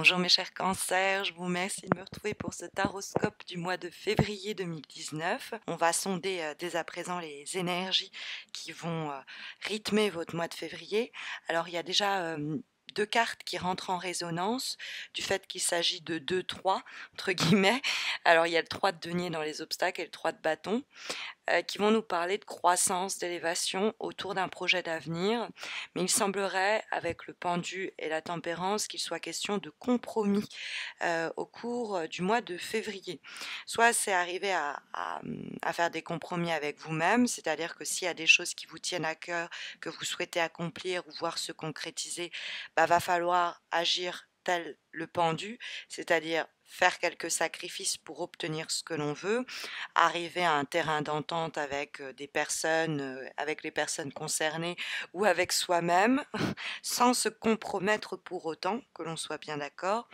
Bonjour mes chers cancers, je vous remercie de me retrouver pour ce taroscope du mois de février 2019. On va sonder euh, dès à présent les énergies qui vont euh, rythmer votre mois de février. Alors il y a déjà euh, deux cartes qui rentrent en résonance du fait qu'il s'agit de deux trois entre guillemets. Alors il y a le 3 de denier dans les obstacles et le 3 de bâton. Euh, qui vont nous parler de croissance, d'élévation autour d'un projet d'avenir. Mais il semblerait, avec le pendu et la tempérance, qu'il soit question de compromis euh, au cours euh, du mois de février. Soit c'est arriver à, faire des compromis avec vous-même, c'est-à-dire que s'il y a des choses qui vous tiennent à cœur, que vous souhaitez accomplir ou voir se concrétiser, bah, va falloir agir tel le pendu, c'est-à-dire faire quelques sacrifices pour obtenir ce que l'on veut, arriver à un terrain d'entente avec euh, des personnes, euh, avec les personnes concernées ou avec soi-même, sans se compromettre pour autant, que l'on soit bien d'accord.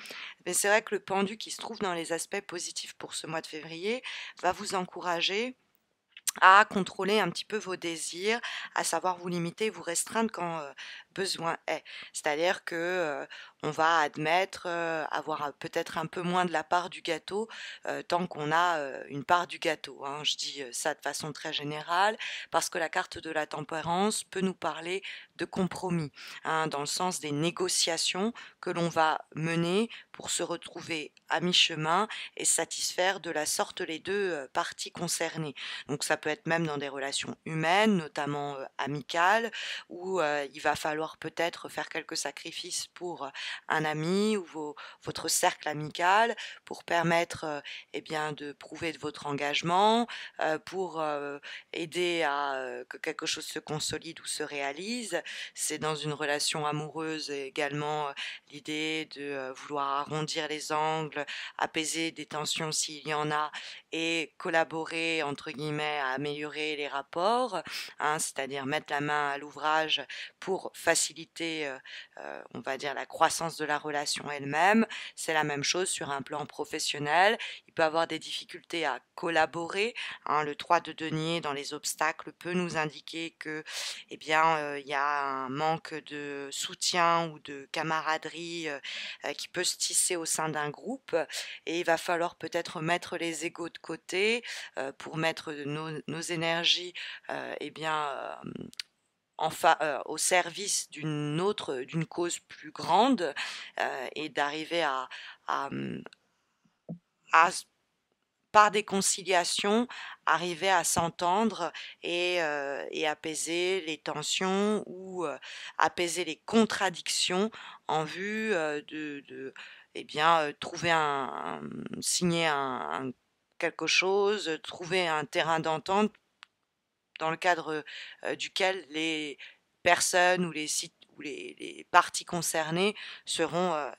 Mais c'est vrai que le pendu qui se trouve dans les aspects positifs pour ce mois de février va vous encourager à contrôler un petit peu vos désirs, à savoir vous limiter, vous restreindre quand besoin est. C'est-à-dire que on va admettre avoir peut-être un peu moins de la part du gâteau tant qu'on a une part du gâteau. Hein. Je dis ça de façon très générale parce que la carte de la tempérance peut nous parler de compromis, hein, dans le sens des négociations que l'on va mener pour se retrouver à mi-chemin et satisfaire de la sorte les deux parties concernées. Donc ça peut peut être même dans des relations humaines, notamment euh, amicales, où euh, il va falloir peut-être faire quelques sacrifices pour euh, un ami ou votre cercle amical pour permettre et eh bien, de prouver de votre engagement, pour aider à que quelque chose se consolide ou se réalise. C'est dans une relation amoureuse également l'idée de vouloir arrondir les angles, apaiser des tensions s'il y en a et collaborer entre guillemets à améliorer les rapports, hein, c'est-à-dire mettre la main à l'ouvrage pour faciliter, euh, euh, on va dire, la croissance de la relation elle-même. C'est la même chose sur un plan professionnel. Il peut avoir des difficultés à collaborer. Hein. le 3 de denier dans les obstacles peut nous indiquer que, eh bien, euh, il y a un manque de soutien ou de camaraderie qui peut se tisser au sein d'un groupe et il va falloir peut-être mettre les égaux de côté pour mettre nos nos énergies euh, eh bien, Enfin, euh, au service d'une autre, d'une cause plus grande, euh, et d'arriver à, mmh, par des conciliations, arriver à s'entendre et, apaiser les tensions ou apaiser les contradictions en vue de, de eh bien, trouver un, signer un quelque chose, euh, trouver un terrain d'entente dans le cadre euh, duquel les personnes ou les sites ou les, les parties concernées seront euh,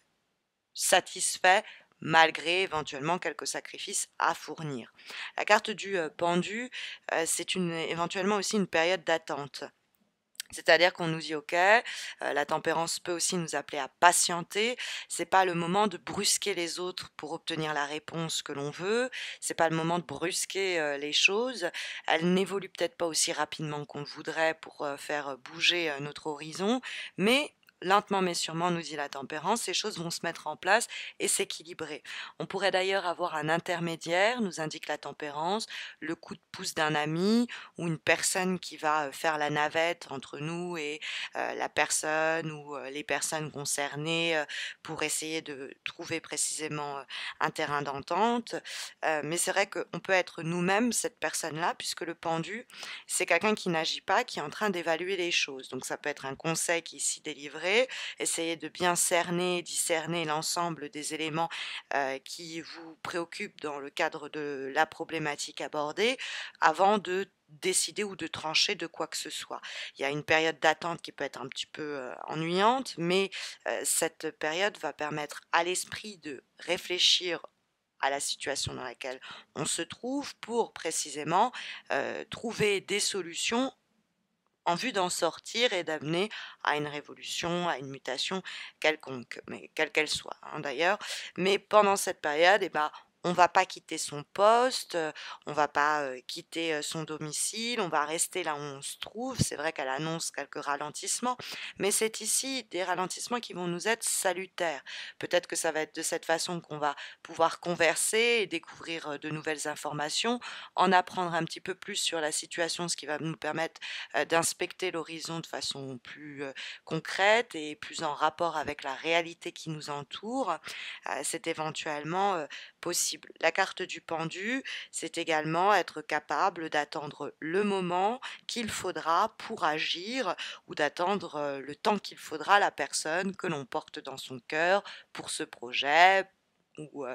satisfaits malgré éventuellement quelques sacrifices à fournir. La carte du pendu, c'est éventuellement aussi une période d'attente. C'est-à-dire qu'on nous dit ok, euh, la tempérance peut aussi nous appeler à patienter. C'est pas le moment de brusquer les autres pour obtenir la réponse que l'on veut. C'est pas le moment de brusquer euh, les choses. elle n'évoluent peut-être pas aussi rapidement qu'on voudrait pour euh, faire bouger notre horizon, mais lentement mais sûrement, nous dit la tempérance, ces choses vont se mettre en place et s'équilibrer. On pourrait d'ailleurs avoir un intermédiaire, nous indique la tempérance, le coup de pouce d'un ami ou une personne qui va euh, faire la navette entre nous et euh, la personne ou euh, les personnes concernées pour essayer de trouver précisément un terrain d'entente. mais c'est vrai qu'on peut être nous-mêmes cette personne-là puisque le pendu, c'est quelqu'un qui n'agit pas, qui est en train d'évaluer les choses. Donc ça peut être un conseil qui s'y ici délivré essayez de bien cerner, discerner l'ensemble des éléments euh, qui vous préoccupent dans le cadre de la problématique abordée avant de décider ou de trancher de quoi que ce soit. Il y a une période d'attente qui peut être un petit peu euh, ennuyante, mais euh, cette période va permettre à l'esprit de réfléchir à la situation dans laquelle on se trouve pour précisément trouver des solutions en vue d'en sortir et d'amener à une révolution, à une mutation quelconque, mais quelle qu'elle soit hein, d'ailleurs. Mais pendant cette période, et eh ben, on va pas quitter son poste, euh, on va pas euh, quitter euh, son domicile, on va rester là où on se trouve. C'est vrai qu'elle annonce quelques ralentissements, mais c'est ici des ralentissements qui vont nous être salutaires. Peut-être que ça va être de cette façon qu'on va pouvoir converser et découvrir de nouvelles informations, en apprendre un petit peu plus sur la situation, ce qui va nous permettre d'inspecter l'horizon de façon plus concrète et plus en rapport avec la réalité qui nous entoure. C'est éventuellement la carte du pendu, c'est également être capable d'attendre le moment qu'il faudra pour agir ou d'attendre euh, le temps qu'il faudra la personne que l'on porte dans son cœur pour ce projet, ou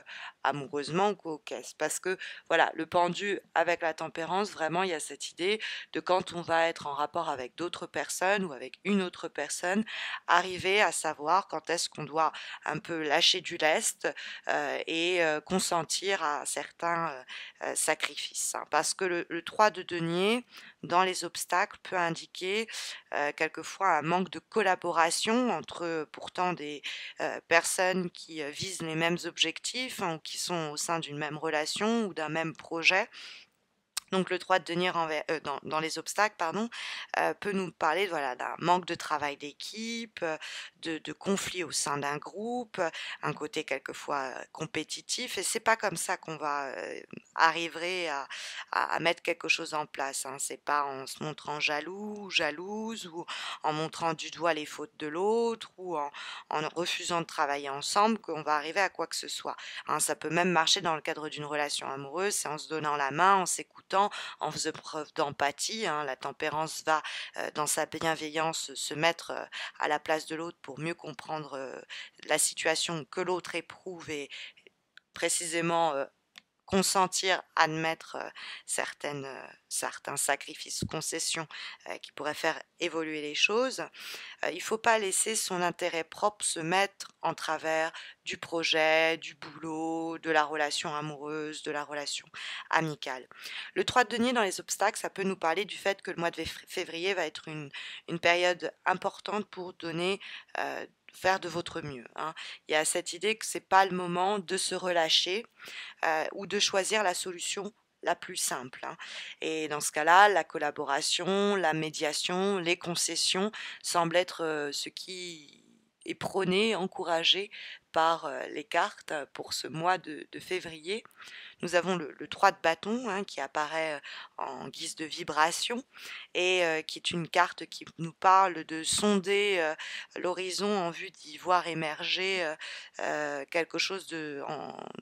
amoureusement ce Parce que voilà, le pendu avec la tempérance, vraiment, il y a cette idée de quand on va être en rapport avec d'autres personnes ou avec une autre personne, arriver à savoir quand est-ce qu'on doit un peu lâcher du lest et consentir à certains sacrifices. Hein. Parce que le, le, 3 de denier, dans les obstacles, peut indiquer quelquefois un manque de collaboration entre pourtant des personnes qui visent les mêmes objectifs ou hein, qui sont au sein d'une même relation ou d'un même projet donc le droit de tenir euh, dans, les obstacles pardon, euh, peut nous parler voilà, d'un manque de travail d'équipe, euh, de, conflits au sein d'un groupe, un côté quelquefois compétitif. Et c'est pas comme ça qu'on va arriver à, mettre quelque chose en place. Hein. C'est pas en se montrant jaloux, ou jalouse, ou en montrant du doigt les fautes de l'autre, ou en, refusant de travailler ensemble qu'on va arriver à quoi que ce soit. Hein. ça peut même marcher dans le cadre d'une relation amoureuse, c'est en se donnant la main, en s'écoutant en faisant preuve d'empathie. Hein, la tempérance va, euh, dans sa bienveillance, euh, se mettre euh, à la place de l'autre pour mieux comprendre la situation que l'autre éprouve et précisément consentir, admettre euh, certaines, euh, certains sacrifices, concessions euh, qui pourraient faire évoluer les choses. il ne faut pas laisser son intérêt propre se mettre en travers du projet, du boulot, de la relation amoureuse, de la relation amicale. Le 3 de denier dans les obstacles, ça peut nous parler du fait que le mois de février va être une, période importante pour donner... Euh, faire de votre mieux. Hein. Il y a cette idée que ce n'est pas le moment de se relâcher euh, ou de choisir la solution la plus simple. Hein. Et dans ce cas-là, la collaboration, la médiation, les concessions semblent être euh, ce qui est prôné, encouragé par les euh, cartes pour ce mois de février. Nous avons le, 3 de bâton hein, qui apparaît euh, en guise de vibration et euh, qui est une carte qui nous parle de sonder euh, l'horizon en vue d'y voir émerger quelque chose de,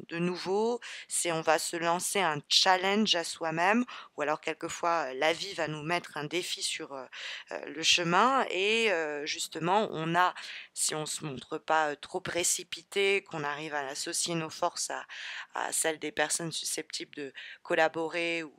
de nouveau. C'est on va se lancer un challenge à soi-même ou alors quelquefois la vie va nous mettre un défi sur le chemin et justement on a, si on se montre pas trop précipité, qu'on arrive à associer nos forces à, à celles des personnes susceptible susceptibles de collaborer ou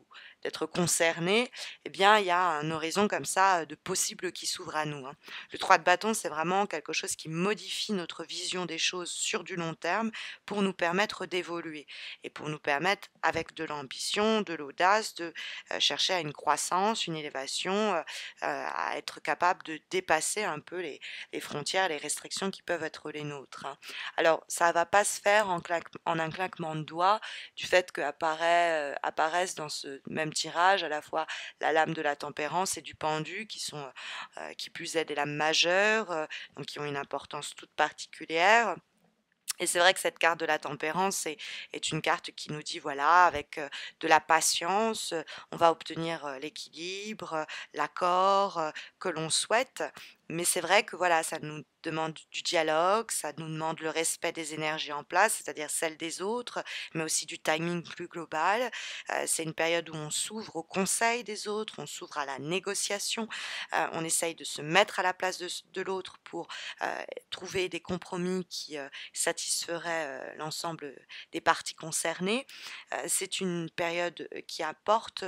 d'être concerné, eh bien, il y a un horizon comme ça euh, de possible qui s'ouvre à nous. Hein. Le 3 de bâton, c'est vraiment quelque chose qui modifie notre vision des choses sur du long terme pour nous permettre d'évoluer et pour nous permettre, avec de l'ambition, de l'audace, de euh, chercher à une croissance, une élévation, euh, à être capable de dépasser un peu les, frontières, les restrictions qui peuvent être les nôtres. Hein. Alors, ça va pas se faire en, en un claquement de doigts du fait que apparaissent dans ce même tirage, à la fois la lame de la tempérance et du pendu, qui sont euh, euh, qui plus est des lames majeures, euh, donc qui ont une importance toute particulière. Et c'est vrai que cette carte de la tempérance est, une carte qui nous dit, voilà, avec de la patience, on va obtenir l'équilibre, l'accord que l'on souhaite mais c'est vrai que voilà, ça nous demande du dialogue, ça nous demande le respect des énergies en place, c'est-à-dire celles des autres, mais aussi du timing plus global. Euh, c'est une période où on s'ouvre au conseil des autres, on s'ouvre à la négociation, euh, on essaye de se mettre à la place de, l'autre pour euh, trouver des compromis qui satisferaient l'ensemble des parties concernées. c'est une période qui apporte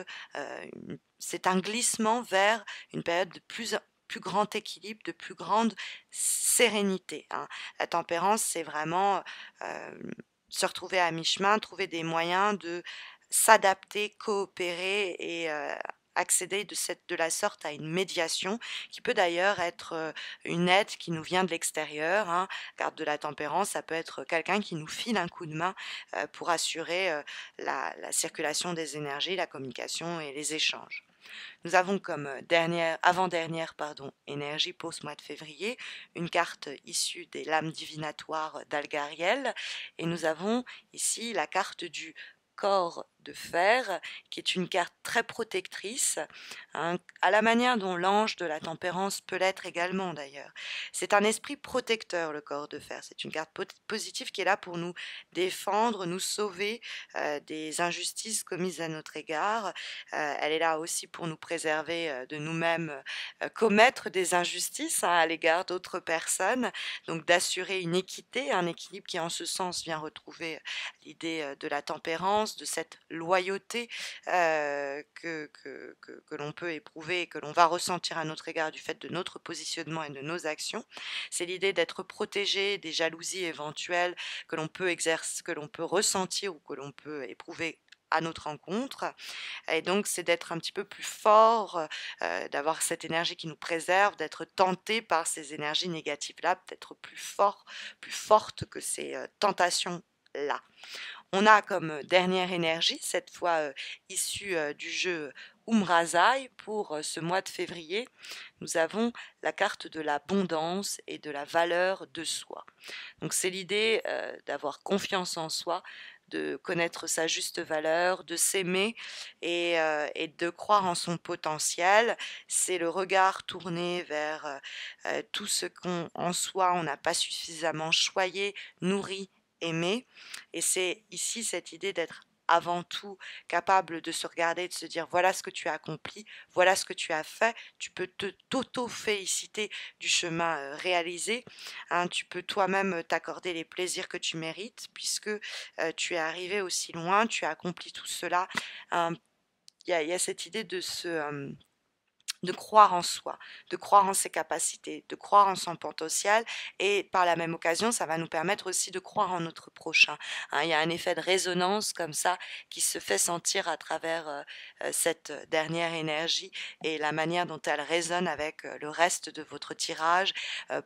c'est un glissement vers une période de plus plus grand équilibre, de plus grande sérénité. Hein. La tempérance, c'est vraiment euh, se retrouver à mi-chemin, trouver des moyens de s'adapter, coopérer et euh, accéder de, cette, de la sorte à une médiation qui peut d'ailleurs être euh, une aide qui nous vient de l'extérieur. Hein, garde de la tempérance, ça peut être quelqu'un qui nous file un coup de main pour assurer la circulation des énergies, la communication et les échanges. Nous avons comme euh, dernière, avant-dernière pardon, énergie pour ce mois de février une carte euh, issue des lames divinatoires d'Algariel et nous avons ici la carte du corps de fer, qui est une carte très protectrice, hein, à la manière dont l'ange de la tempérance peut l'être également d'ailleurs. C'est un esprit protecteur, le corps de fer. C'est une carte positive qui est là pour nous défendre, nous sauver euh, des injustices commises à notre égard. Euh, elle est là aussi pour nous préserver euh, de nous-mêmes commettre des injustices hein, à l'égard d'autres personnes, donc d'assurer une équité, un équilibre qui en ce sens vient retrouver l'idée de la tempérance, de cette loyauté euh, que, que, l'on peut éprouver et que l'on va ressentir à notre égard du fait de notre positionnement et de nos actions. C'est l'idée d'être protégé des jalousies éventuelles que l'on peut exercer, que l'on peut ressentir ou que l'on peut éprouver à notre rencontre. Et donc, c'est d'être un petit peu plus fort, euh, d'avoir cette énergie qui nous préserve, d'être tenté par ces énergies négatives-là, d'être plus fort, plus forte que ces euh, tentations-là. On a comme dernière énergie, cette fois issue du jeu Umrazai, pour ce mois de février, nous avons la carte de l'abondance et de la valeur de soi. Donc c'est l'idée d'avoir confiance en soi, de connaître sa juste valeur, de s'aimer et, de croire en son potentiel. C'est le regard tourné vers euh, tout ce qu'on en soi on n'a pas suffisamment choyé, nourri aimer. Et c'est ici cette idée d'être avant tout capable de se regarder, et de se dire voilà ce que tu as accompli, voilà ce que tu as fait, tu peux te t'auto-féliciter du chemin euh, réalisé, hein. tu peux toi-même euh, t'accorder les plaisirs que tu mérites puisque euh, tu es arrivé aussi loin, tu as accompli tout cela. Hein. Il y, a cette idée de se de croire en soi, de croire en ses capacités, de croire en son potentiel et par la même occasion, ça va nous permettre aussi de croire en notre prochain. Hein. il y a un effet de résonance comme ça qui se fait sentir à travers euh, euh, cette euh, dernière énergie et la manière dont elle résonne avec le reste de votre tirage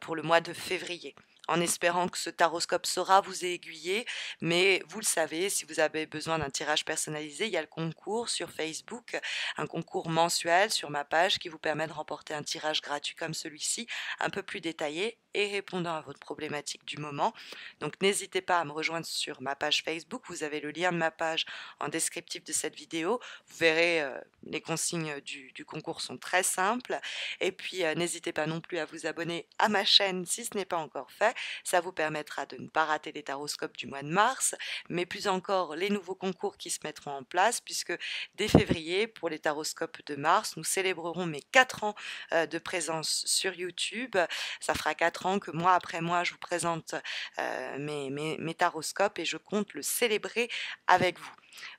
pour le mois de février en espérant que ce taroscope saura vous aiguiller. Mais vous le savez, si vous avez besoin d'un tirage personnalisé, il y a le concours sur Facebook, un concours mensuel sur ma page qui vous permet de remporter un tirage gratuit comme celui-ci, un peu plus détaillé et répondant à votre problématique du moment. Donc n'hésitez pas à me rejoindre sur ma page Facebook, vous avez le lien de ma page en descriptif de cette vidéo. Vous verrez, euh, les consignes du, concours sont très simples. Et puis euh, n'hésitez pas non plus à vous abonner à ma chaîne si ce n'est pas encore fait ça vous permettra de ne pas rater les taroscopes du mois de mars, mais plus encore les nouveaux concours qui se mettront en place, puisque dès février, pour les taroscopes de mars, nous célébrerons mes 4 ans euh, de présence sur YouTube. Ça fera 4 ans que mois après mois, je vous présente euh, mes, mes, mes taroscopes et je compte le célébrer avec vous.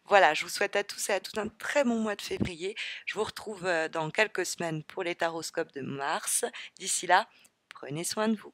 Voilà, je vous souhaite à tous et à toutes un très bon mois de février. Je vous retrouve euh, dans quelques semaines pour les taroscopes de mars. D'ici là, prenez soin de vous.